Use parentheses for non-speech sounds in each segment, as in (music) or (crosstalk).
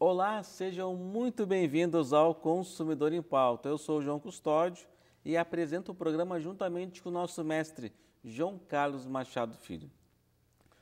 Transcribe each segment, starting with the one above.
Olá, sejam muito bem-vindos ao Consumidor em Pauta. Eu sou o João Custódio e apresento o programa juntamente com o nosso mestre João Carlos Machado Filho.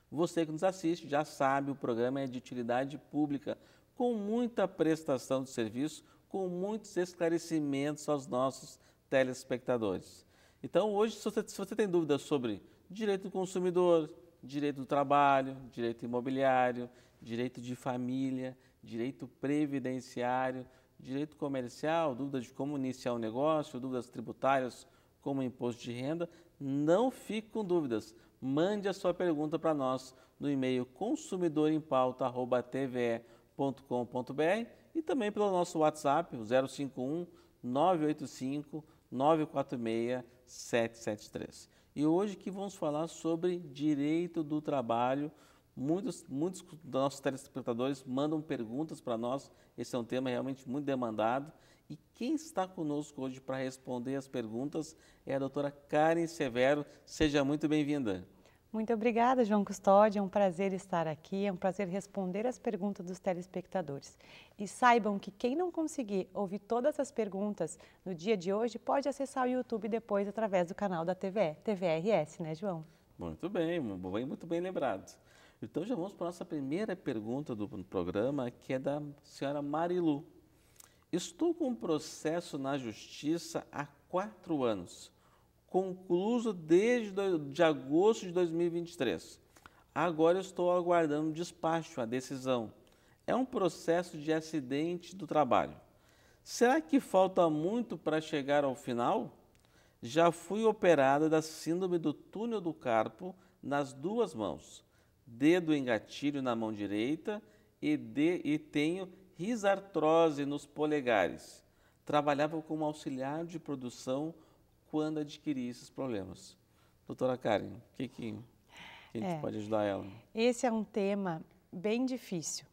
Você que nos assiste já sabe, o programa é de utilidade pública, com muita prestação de serviço com muitos esclarecimentos aos nossos telespectadores. Então, hoje, se você, se você tem dúvidas sobre direito do consumidor, direito do trabalho, direito imobiliário, direito de família, direito previdenciário, direito comercial, dúvidas de como iniciar um negócio, dúvidas tributárias como imposto de renda, não fique com dúvidas. Mande a sua pergunta para nós no e-mail consumidorempauta.tve.com.br e também pelo nosso WhatsApp, 051 985 946 773. E hoje que vamos falar sobre direito do trabalho. Muitos, muitos dos nossos telespectadores mandam perguntas para nós. Esse é um tema realmente muito demandado. E quem está conosco hoje para responder as perguntas é a doutora Karen Severo. Seja muito bem-vinda. Muito obrigada, João Custódio. É um prazer estar aqui, é um prazer responder as perguntas dos telespectadores. E saibam que quem não conseguir ouvir todas as perguntas no dia de hoje pode acessar o YouTube depois através do canal da TVE, TVRS, né, João? Muito bem, muito bem lembrado. Então já vamos para a nossa primeira pergunta do programa, que é da senhora Marilu. Estou com um processo na justiça há quatro anos concluído desde de agosto de 2023. Agora estou aguardando o despacho, a decisão. É um processo de acidente do trabalho. Será que falta muito para chegar ao final? Já fui operada da síndrome do túnel do carpo nas duas mãos, dedo em gatilho na mão direita e, de, e tenho risartrose nos polegares. Trabalhava como auxiliar de produção quando adquirir esses problemas. Doutora Karen, o que, que, que, a gente é, pode ajudar ela? Esse é um tema bem difícil.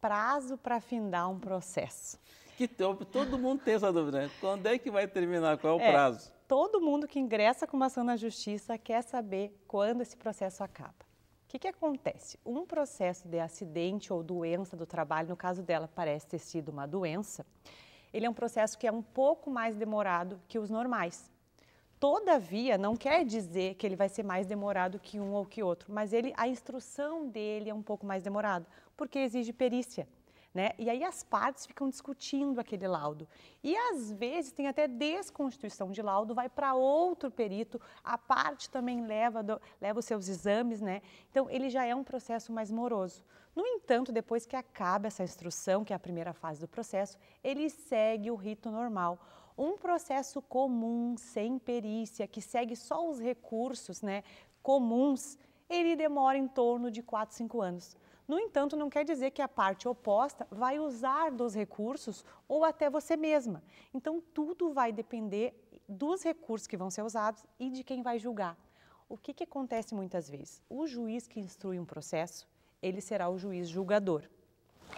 Prazo para findar um processo. Que todo mundo tem essa dúvida, né? Quando é que vai terminar? Qual é o é, prazo? todo mundo que ingressa com uma ação na justiça quer saber quando esse processo acaba. O que, que acontece? Um processo de acidente ou doença do trabalho, no caso dela parece ter sido uma doença, ele é um processo que é um pouco mais demorado que os normais. Todavia, não quer dizer que ele vai ser mais demorado que um ou que outro, mas ele, a instrução dele é um pouco mais demorada, porque exige perícia. Né? E aí as partes ficam discutindo aquele laudo. E às vezes tem até desconstituição de laudo, vai para outro perito, a parte também leva, do, leva os seus exames, né? Então ele já é um processo mais moroso. No entanto, depois que acaba essa instrução, que é a primeira fase do processo, ele segue o rito normal um processo comum, sem perícia, que segue só os recursos né, comuns, ele demora em torno de 4, 5 anos. No entanto, não quer dizer que a parte oposta vai usar dos recursos ou até você mesma. Então, tudo vai depender dos recursos que vão ser usados e de quem vai julgar. O que, que acontece muitas vezes? O juiz que instrui um processo, ele será o juiz julgador.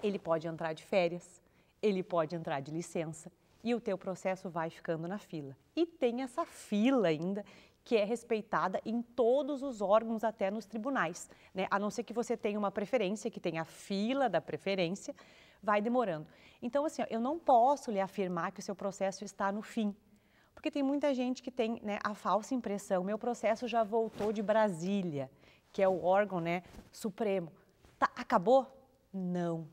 Ele pode entrar de férias, ele pode entrar de licença, e o teu processo vai ficando na fila. E tem essa fila ainda que é respeitada em todos os órgãos, até nos tribunais, né? A não ser que você tenha uma preferência, que tenha a fila da preferência, vai demorando. Então, assim, ó, eu não posso lhe afirmar que o seu processo está no fim, porque tem muita gente que tem né, a falsa impressão, meu processo já voltou de Brasília, que é o órgão né, supremo. Tá, acabou? Não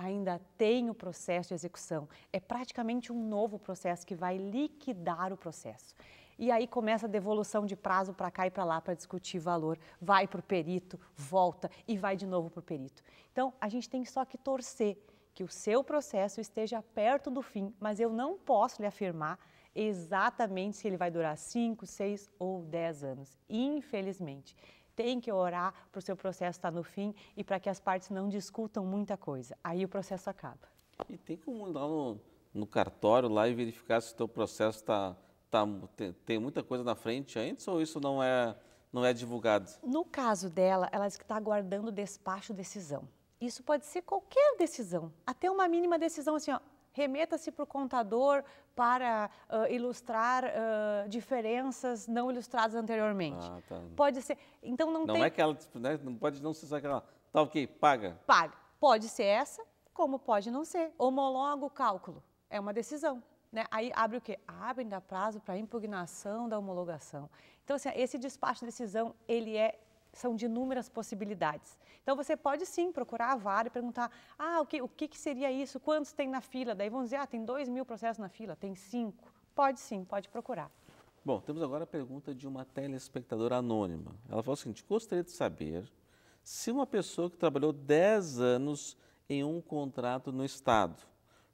ainda tem o processo de execução. É praticamente um novo processo que vai liquidar o processo. E aí começa a devolução de prazo para cá e para lá para discutir valor. Vai para o perito, volta e vai de novo para o perito. Então, a gente tem só que torcer que o seu processo esteja perto do fim, mas eu não posso lhe afirmar exatamente se ele vai durar 5, 6 ou 10 anos, infelizmente tem que orar para o seu processo estar no fim e para que as partes não discutam muita coisa. Aí o processo acaba. E tem como ir lá no, no cartório lá e verificar se o teu processo está tá, tá tem, tem muita coisa na frente antes ou isso não é não é divulgado? No caso dela, ela diz que está aguardando despacho decisão. Isso pode ser qualquer decisão, até uma mínima decisão assim, ó, Remeta-se para o contador para uh, ilustrar uh, diferenças não ilustradas anteriormente. Ah, tá. Pode ser. Então não, não tem. Não é aquela, né? não pode não ser aquela. Tá ok, paga. Paga. Pode ser essa, como pode não ser. Homologa o cálculo. É uma decisão. Né? Aí abre o quê? Abre ainda prazo para impugnação da homologação. Então, assim, esse despacho de decisão, ele é são de inúmeras possibilidades. Então você pode sim procurar a vara e perguntar, ah, o que, o que, seria isso? Quantos tem na fila? Daí vão dizer, ah, tem dois mil processos na fila, tem cinco. Pode sim, pode procurar. Bom, temos agora a pergunta de uma telespectadora anônima. Ela falou o seguinte: gostaria de saber se uma pessoa que trabalhou 10 anos em um contrato no Estado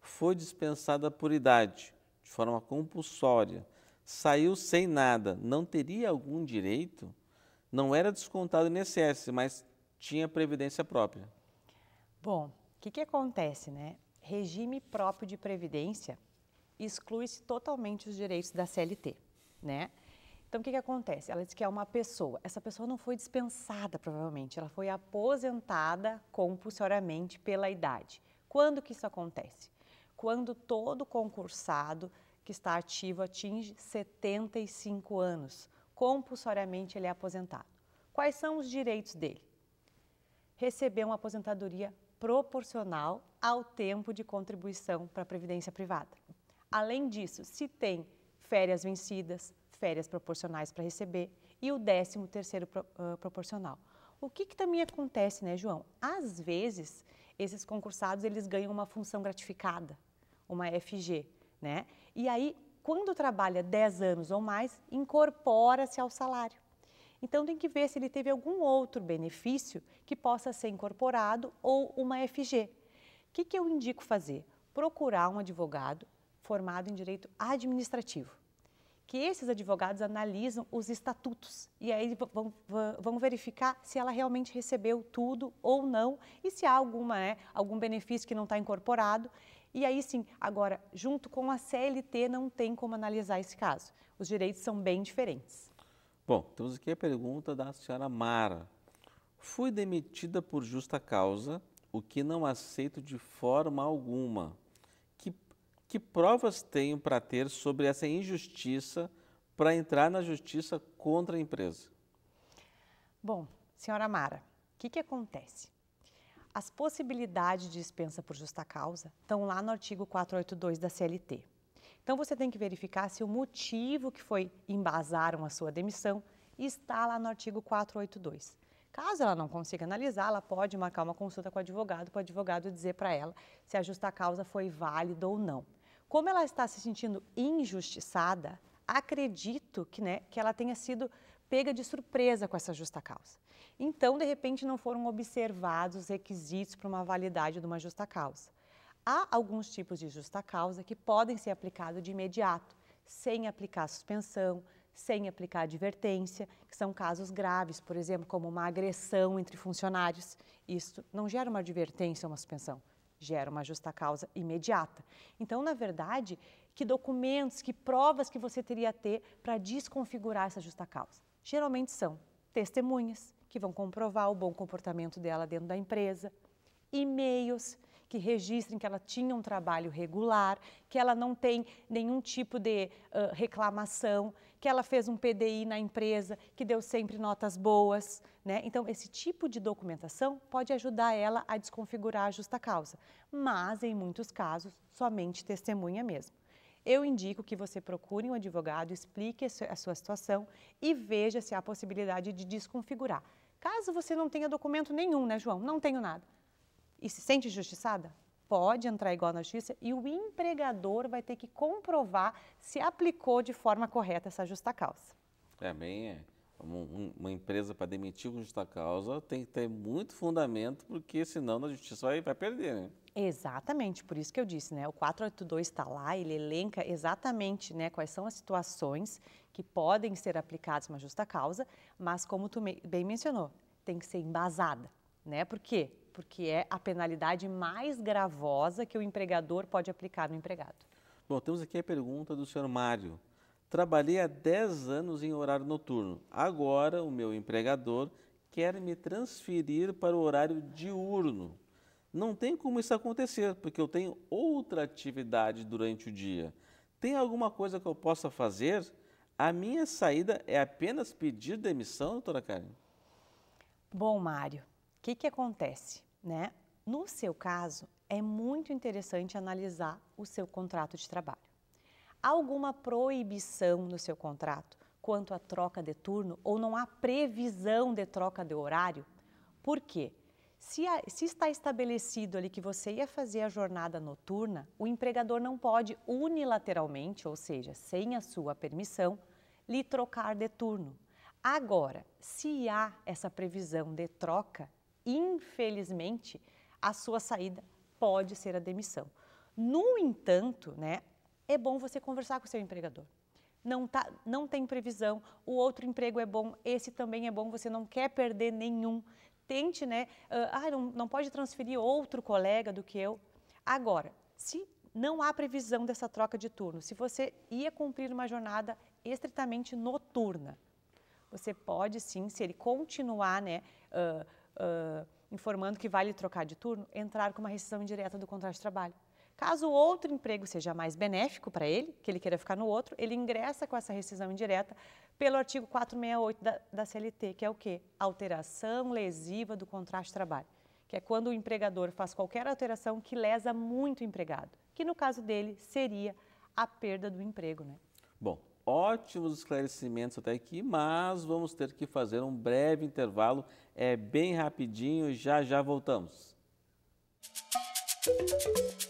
foi dispensada por idade, de forma compulsória, saiu sem nada, não teria algum direito? não era descontado no INSS, mas tinha previdência própria. Bom, o que, que acontece, né? Regime próprio de previdência exclui-se totalmente os direitos da CLT, né? Então, o que, que acontece? Ela diz que é uma pessoa. Essa pessoa não foi dispensada, provavelmente. Ela foi aposentada compulsoriamente pela idade. Quando que isso acontece? Quando todo concursado que está ativo atinge 75 anos compulsoriamente ele é aposentado. Quais são os direitos dele? Receber uma aposentadoria proporcional ao tempo de contribuição para a previdência privada. Além disso, se tem férias vencidas, férias proporcionais para receber e o 13 terceiro pro, uh, proporcional. O que, que também acontece, né, João? Às vezes, esses concursados, eles ganham uma função gratificada, uma FG, né? E aí, quando trabalha 10 anos ou mais, incorpora-se ao salário. Então tem que ver se ele teve algum outro benefício que possa ser incorporado ou uma FG. O que, que eu indico fazer? Procurar um advogado formado em direito administrativo que esses advogados analisam os estatutos e aí vão, vão, verificar se ela realmente recebeu tudo ou não e se há alguma, né, algum benefício que não está incorporado e aí sim, agora, junto com a CLT, não tem como analisar esse caso. Os direitos são bem diferentes. Bom, temos aqui a pergunta da senhora Mara. Fui demitida por justa causa, o que não aceito de forma alguma. Que, que provas tenho para ter sobre essa injustiça para entrar na justiça contra a empresa? Bom, senhora Mara, o que, que acontece? As possibilidades de dispensa por justa causa estão lá no artigo 482 da CLT. Então você tem que verificar se o motivo que foi embasaram a sua demissão está lá no artigo 482. Caso ela não consiga analisar, ela pode marcar uma consulta com o advogado, para o advogado dizer para ela se a justa causa foi válida ou não. Como ela está se sentindo injustiçada, acredito que, né, que ela tenha sido pega de surpresa com essa justa causa. Então, de repente, não foram observados os requisitos para uma validade de uma justa causa. Há alguns tipos de justa causa que podem ser aplicados de imediato, sem aplicar suspensão, sem aplicar advertência, que são casos graves, por exemplo, como uma agressão entre funcionários. Isso não gera uma advertência ou uma suspensão, gera uma justa causa imediata. Então, na verdade, que documentos, que provas que você teria a ter para desconfigurar essa justa causa? geralmente são testemunhas que vão comprovar o bom comportamento dela dentro da empresa, e-mails que registrem que ela tinha um trabalho regular, que ela não tem nenhum tipo de uh, reclamação, que ela fez um PDI na empresa, que deu sempre notas boas, né? Então, esse tipo de documentação pode ajudar ela a desconfigurar a justa causa, mas em muitos casos, somente testemunha mesmo eu indico que você procure um advogado, explique a sua situação e veja se há possibilidade de desconfigurar. Caso você não tenha documento nenhum, né, João? Não tenho nada. E se sente injustiçada? Pode entrar igual na justiça e o empregador vai ter que comprovar se aplicou de forma correta essa justa causa. É bem, é uma empresa para demitir com justa causa tem que ter muito fundamento, porque senão a justiça vai, vai perder, né? Exatamente, por isso que eu disse, né? O 482 está lá, ele elenca exatamente né, quais são as situações que podem ser aplicadas uma justa causa, mas como tu bem mencionou, tem que ser embasada, né? Por quê? Porque é a penalidade mais gravosa que o empregador pode aplicar no empregado. Bom, temos aqui a pergunta do senhor Mário. Trabalhei há 10 anos em horário noturno. Agora, o meu empregador quer me transferir para o horário diurno. Não tem como isso acontecer, porque eu tenho outra atividade durante o dia. Tem alguma coisa que eu possa fazer? A minha saída é apenas pedir demissão, doutora Karen? Bom, Mário, o que, que acontece? Né? No seu caso, é muito interessante analisar o seu contrato de trabalho alguma proibição no seu contrato quanto à troca de turno ou não há previsão de troca de horário? Por quê? Se, a, se, está estabelecido ali que você ia fazer a jornada noturna, o empregador não pode unilateralmente, ou seja, sem a sua permissão, lhe trocar de turno. Agora, se há essa previsão de troca, infelizmente, a sua saída pode ser a demissão. No entanto, né, é bom você conversar com o seu empregador. Não, tá, não tem previsão, o outro emprego é bom, esse também é bom, você não quer perder nenhum. Tente, né? Uh, ah, não, não pode transferir outro colega do que eu. Agora, se não há previsão dessa troca de turno, se você ia cumprir uma jornada estritamente noturna, você pode sim, se ele continuar, né? Uh, uh, informando que vai lhe trocar de turno, entrar com uma rescisão indireta do contrato de trabalho. Caso outro emprego seja mais benéfico para ele, que ele queira ficar no outro, ele ingressa com essa rescisão indireta pelo artigo 468 da, da CLT, que é o quê? Alteração lesiva do contrato de trabalho, que é quando o empregador faz qualquer alteração que lesa muito o empregado, que no caso dele seria a perda do emprego, né? Bom, ótimos esclarecimentos até aqui, mas vamos ter que fazer um breve intervalo, é bem rapidinho, já já voltamos. Música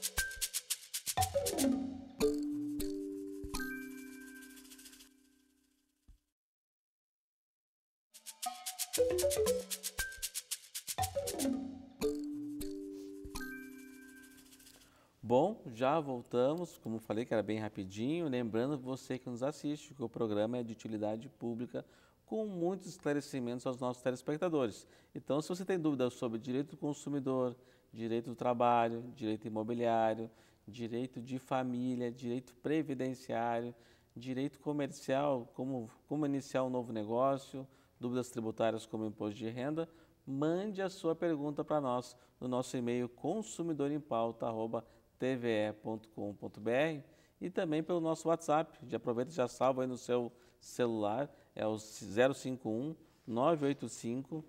já voltamos, como falei que era bem rapidinho, lembrando você que nos assiste que o programa é de utilidade pública com muitos esclarecimentos aos nossos telespectadores. Então, se você tem dúvidas sobre direito do consumidor, direito do trabalho, direito imobiliário, direito de família, direito previdenciário, direito comercial, como, como iniciar um novo negócio, dúvidas tributárias como imposto de renda, mande a sua pergunta para nós no nosso e-mail consumidorempauta.com tve.com.br e também pelo nosso WhatsApp. Já aproveita e já salva aí no seu celular, é o 051 985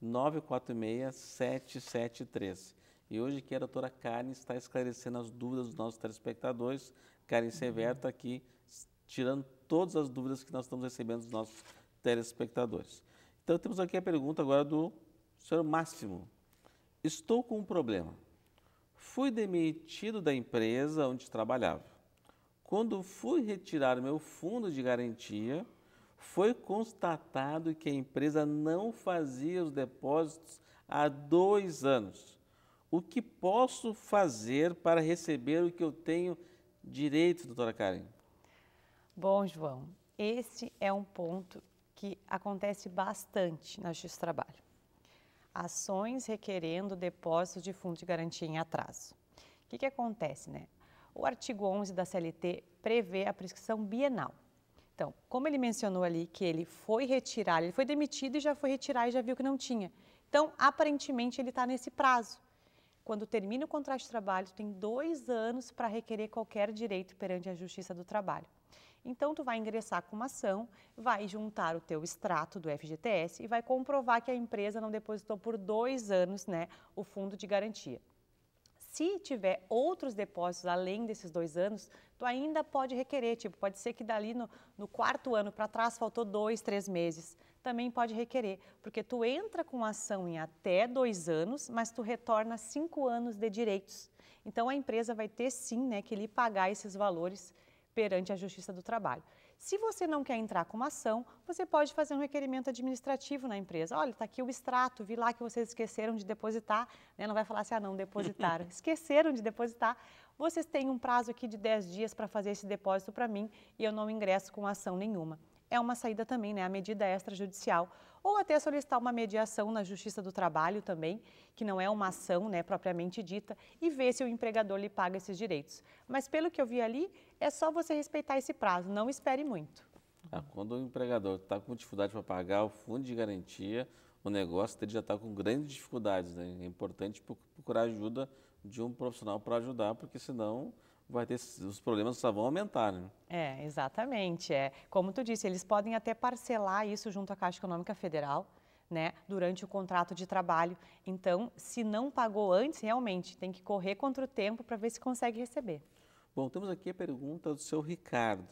946 773. E hoje aqui a doutora Karen está esclarecendo as dúvidas dos nossos telespectadores. Karen Severo está aqui tirando todas as dúvidas que nós estamos recebendo dos nossos telespectadores. Então temos aqui a pergunta agora do senhor Máximo. Estou com um problema Fui demitido da empresa onde trabalhava. Quando fui retirar meu fundo de garantia, foi constatado que a empresa não fazia os depósitos há dois anos. O que posso fazer para receber o que eu tenho direito, doutora Karen? Bom, João, esse é um ponto que acontece bastante na Justiça do Trabalho ações requerendo depósito de fundo de garantia em atraso. O que, que acontece, né? O artigo 11 da CLT prevê a prescrição bienal. Então, como ele mencionou ali que ele foi retirar, ele foi demitido e já foi retirar e já viu que não tinha. Então, aparentemente, ele está nesse prazo. Quando termina o contrato de trabalho, tem dois anos para requerer qualquer direito perante a Justiça do Trabalho. Então, tu vai ingressar com uma ação, vai juntar o teu extrato do FGTS e vai comprovar que a empresa não depositou por dois anos né, o fundo de garantia. Se tiver outros depósitos além desses dois anos, tu ainda pode requerer, tipo, pode ser que dali no, no quarto ano para trás faltou dois, três meses, também pode requerer, porque tu entra com ação em até dois anos, mas tu retorna cinco anos de direitos. Então a empresa vai ter sim, né, que lhe pagar esses valores perante a Justiça do Trabalho. Se você não quer entrar com uma ação, você pode fazer um requerimento administrativo na empresa. Olha, está aqui o extrato, vi lá que vocês esqueceram de depositar. Né? Não vai falar assim, ah, não, depositaram. (laughs) esqueceram de depositar. Vocês têm um prazo aqui de 10 dias para fazer esse depósito para mim e eu não ingresso com ação nenhuma. É uma saída também, né? A medida extrajudicial. Ou até solicitar uma mediação na Justiça do Trabalho também, que não é uma ação, né, propriamente dita, e ver se o empregador lhe paga esses direitos. Mas pelo que eu vi ali, é só você respeitar esse prazo, não espere muito. Ah, quando o empregador está com dificuldade para pagar o fundo de garantia, o negócio dele já está com grandes dificuldades. Né? É importante procurar ajuda de um profissional para ajudar, porque senão vai ter os problemas só vão aumentar, né? É, exatamente. É como tu disse, eles podem até parcelar isso junto à Caixa Econômica Federal. Né, durante o contrato de trabalho. Então, se não pagou antes, realmente tem que correr contra o tempo para ver se consegue receber. Bom, temos aqui a pergunta do seu Ricardo.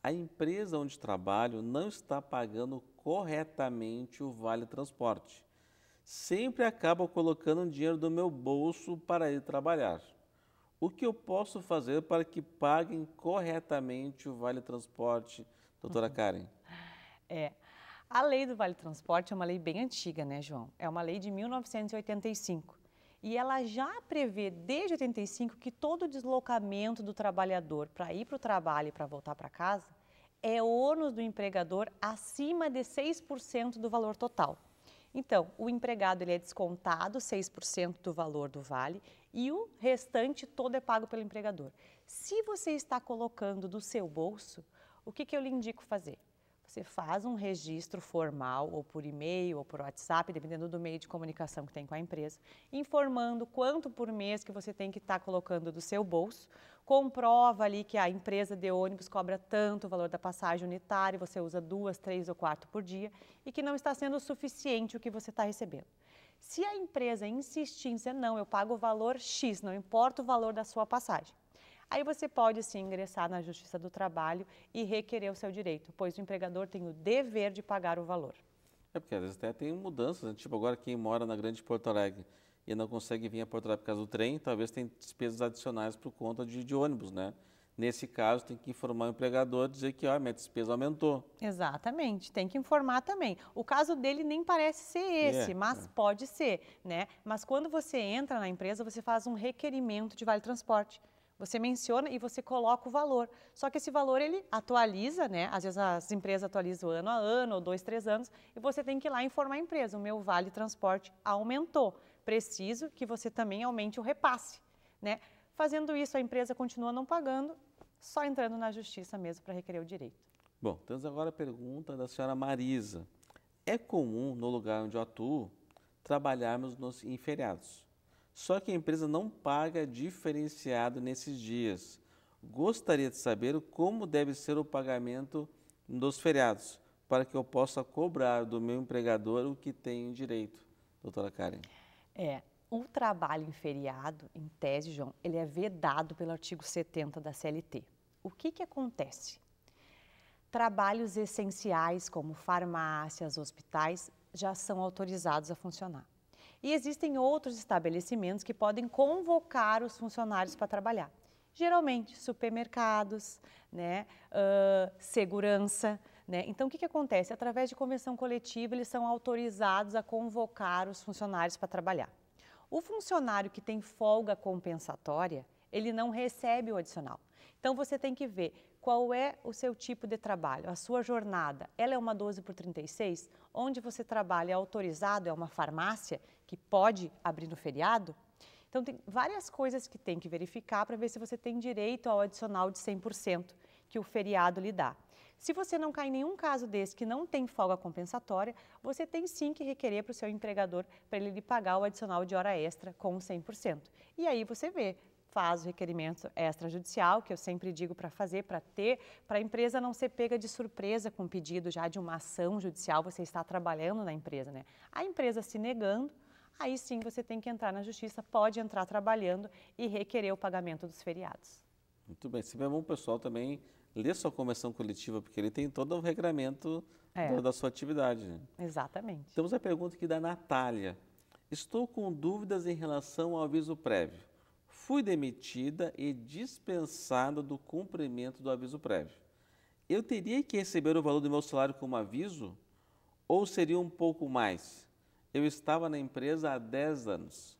A empresa onde trabalho não está pagando corretamente o vale transporte. Sempre acaba colocando dinheiro do meu bolso para ir trabalhar. O que eu posso fazer para que paguem corretamente o vale transporte, doutora uhum. Karen? É. A lei do vale transporte é uma lei bem antiga, né, João? É uma lei de 1985. E ela já prevê desde 85 que todo deslocamento do trabalhador para ir para o trabalho e para voltar para casa é ônus do empregador acima de 6% do valor total. Então, o empregado ele é descontado 6% do valor do vale e o restante todo é pago pelo empregador. Se você está colocando do seu bolso, o que, que eu lhe indico fazer? Você faz um registro formal, ou por e-mail, ou por WhatsApp, dependendo do meio de comunicação que tem com a empresa, informando quanto por mês que você tem que estar tá colocando do seu bolso, comprova ali que a empresa de ônibus cobra tanto o valor da passagem unitária, você usa duas, três ou quatro por dia, e que não está sendo suficiente o que você está recebendo. Se a empresa insistir em dizer, não, eu pago o valor X, não importa o valor da sua passagem, aí você pode se ingressar na Justiça do Trabalho e requerer o seu direito, pois o empregador tem o dever de pagar o valor. É porque às vezes até tem mudanças, né? tipo agora quem mora na Grande Porto Alegre e não consegue vir a Porto Alegre por causa do trem, talvez tenha despesas adicionais por conta de, de ônibus, né? Nesse caso, tem que informar o empregador, dizer que ó, minha despesa aumentou. Exatamente, tem que informar também. O caso dele nem parece ser é, esse, é, mas é. pode ser, né? Mas quando você entra na empresa, você faz um requerimento de vale transporte. Você menciona e você coloca o valor. Só que esse valor ele atualiza, né? Às vezes as empresas atualizam ano a ano, ou dois, três anos, e você tem que ir lá informar a empresa: o meu vale transporte aumentou. Preciso que você também aumente o repasse, né? Fazendo isso, a empresa continua não pagando, só entrando na justiça mesmo para requerer o direito. Bom, temos agora a pergunta da senhora Marisa. É comum no lugar onde eu atuo trabalharmos nos, em feriados? Só que a empresa não paga diferenciado nesses dias. Gostaria de saber como deve ser o pagamento dos feriados, para que eu possa cobrar do meu empregador o que tem direito. Doutora Karen. É, o trabalho em feriado, em tese, João, ele é vedado pelo artigo 70 da CLT. O que, que acontece? Trabalhos essenciais, como farmácias, hospitais, já são autorizados a funcionar. E existem outros estabelecimentos que podem convocar os funcionários para trabalhar. Geralmente supermercados, né, uh, segurança. Né? Então, o que, que acontece? Através de convenção coletiva, eles são autorizados a convocar os funcionários para trabalhar. O funcionário que tem folga compensatória, ele não recebe o adicional. Então, você tem que ver qual é o seu tipo de trabalho, a sua jornada. Ela é uma 12 por 36? Onde você trabalha é autorizado? É uma farmácia? que pode abrir no feriado. Então, tem várias coisas que tem que verificar para ver se você tem direito ao adicional de 100% que o feriado lhe dá. Se você não cai em nenhum caso desse que não tem folga compensatória, você tem sim que requerer para o seu empregador para ele lhe pagar o adicional de hora extra com 100%. E aí você vê, faz o requerimento extrajudicial, que eu sempre digo para fazer, para ter, para a empresa não ser pega de surpresa com o pedido já de uma ação judicial, você está trabalhando na empresa, né? A empresa se negando, aí sim você tem que entrar na justiça, pode entrar trabalhando e requerer o pagamento dos feriados. Muito bem. Se bem, é bom o pessoal também lê sua convenção coletiva, porque ele tem todo o regramento é. da, da sua atividade. Né? Exatamente. Temos a pergunta aqui da Natália. Estou com dúvidas em relação ao aviso prévio. Fui demitida e dispensada do cumprimento do aviso prévio. Eu teria que receber o valor do meu salário como aviso ou seria um pouco mais? Eu estava na empresa há 10 anos.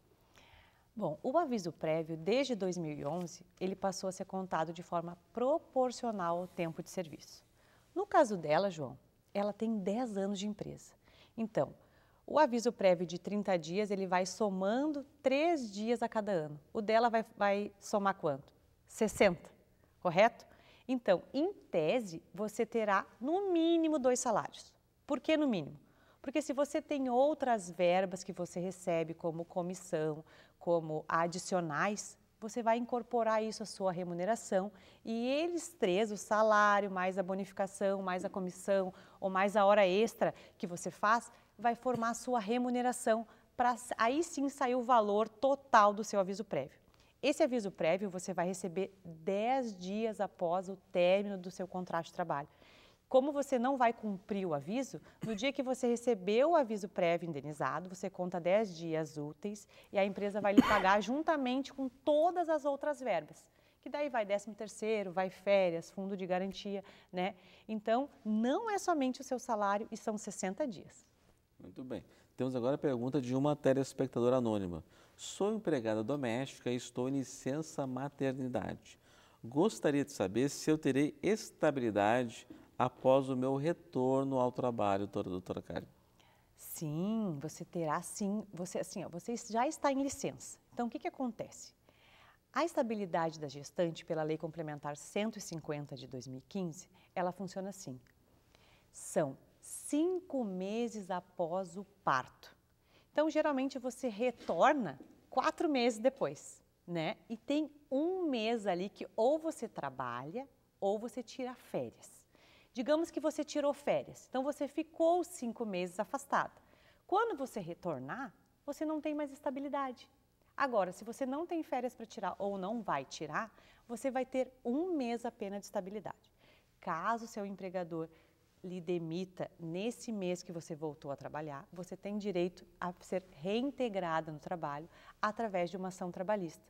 Bom, o aviso prévio, desde 2011, ele passou a ser contado de forma proporcional ao tempo de serviço. No caso dela, João, ela tem 10 anos de empresa. Então, o aviso prévio de 30 dias, ele vai somando 3 dias a cada ano. O dela vai, vai somar quanto? 60, correto? Então, em tese, você terá no mínimo dois salários. Por que no mínimo? Porque se você tem outras verbas que você recebe, como comissão, como adicionais, você vai incorporar isso à sua remuneração e eles três, o salário, mais a bonificação, mais a comissão ou mais a hora extra que você faz, vai formar a sua remuneração para aí sim sair o valor total do seu aviso prévio. Esse aviso prévio você vai receber 10 dias após o término do seu contrato de trabalho. Como você não vai cumprir o aviso, no dia que você recebeu o aviso prévio indenizado, você conta 10 dias úteis e a empresa vai lhe pagar juntamente com todas as outras verbas. Que daí vai 13 terceiro, vai férias, fundo de garantia, né? Então, não é somente o seu salário e são 60 dias. Muito bem. Temos agora a pergunta de uma telespectadora anônima. Sou empregada doméstica e estou em licença maternidade. Gostaria de saber se eu terei estabilidade após o meu retorno ao trabalho, doutora Karen? Sim, você terá sim, você assim, ó, você já está em licença. Então o que, que acontece? A estabilidade da gestante pela Lei Complementar 150 de 2015, ela funciona assim. São cinco meses após o parto. Então, geralmente você retorna quatro meses depois, né? E tem um mês ali que ou você trabalha ou você tira férias. Digamos que você tirou férias, então você ficou cinco meses afastada. Quando você retornar, você não tem mais estabilidade. Agora, se você não tem férias para tirar ou não vai tirar, você vai ter um mês apenas de estabilidade. Caso seu empregador lhe demita nesse mês que você voltou a trabalhar, você tem direito a ser reintegrada no trabalho através de uma ação trabalhista.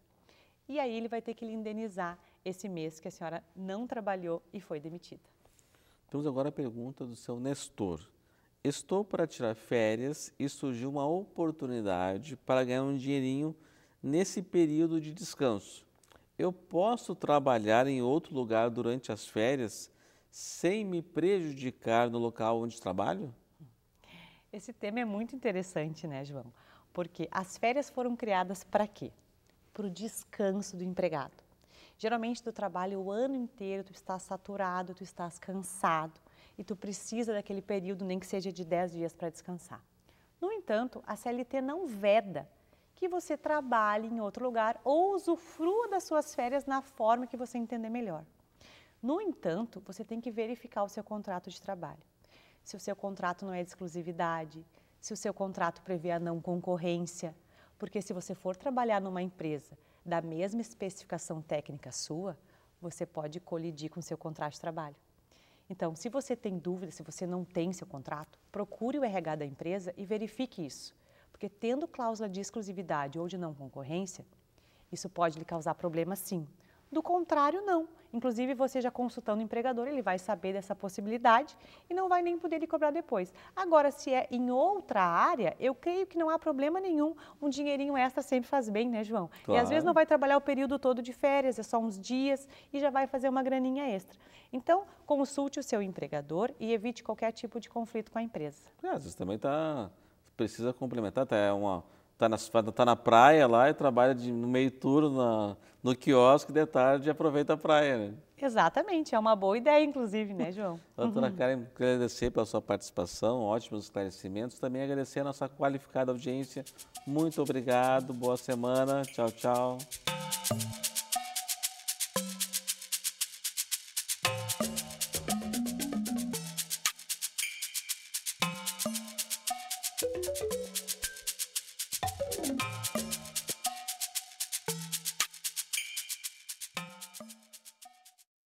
E aí ele vai ter que lhe indenizar esse mês que a senhora não trabalhou e foi demitida. Temos agora a pergunta do seu Nestor. Estou para tirar férias e surgiu uma oportunidade para ganhar um dinheirinho nesse período de descanso. Eu posso trabalhar em outro lugar durante as férias sem me prejudicar no local onde trabalho? Esse tema é muito interessante, né, João? Porque as férias foram criadas para quê? Para o descanso do empregado. Geralmente tu trabalha o ano inteiro, tu estás saturado, tu estás cansado e tu precisa daquele período, nem que seja de 10 dias para descansar. No entanto, a CLT não veda que você trabalhe em outro lugar ou usufrua das suas férias na forma que você entender melhor. No entanto, você tem que verificar o seu contrato de trabalho. Se o seu contrato não é de exclusividade, se o seu contrato prevê a não concorrência, porque se você for trabalhar numa empresa da mesma especificação técnica sua, você pode colidir com seu contrato de trabalho. Então, se você tem dúvida, se você não tem seu contrato, procure o RH da empresa e verifique isso. Porque tendo cláusula de exclusividade ou de não concorrência, isso pode lhe causar problemas sim. Do contrário, não. Inclusive, você já consultando o empregador, ele vai saber dessa possibilidade e não vai nem poder lhe cobrar depois. Agora, se é em outra área, eu creio que não há problema nenhum. Um dinheirinho extra sempre faz bem, né, João? Claro. E às vezes não vai trabalhar o período todo de férias, é só uns dias e já vai fazer uma graninha extra. Então, consulte o seu empregador e evite qualquer tipo de conflito com a empresa. É, às vezes também tá, precisa complementar, tá, é uma está na, tá na praia lá e trabalha de, no meio turno na, no quiosque de tarde e aproveita a praia, né? Exatamente, é uma boa ideia, inclusive, né, João? Doutora (laughs) uhum. agradecer pela sua participação, ótimos esclarecimentos, também agradecer a nossa qualificada audiência. Muito obrigado, boa semana, tchau, tchau.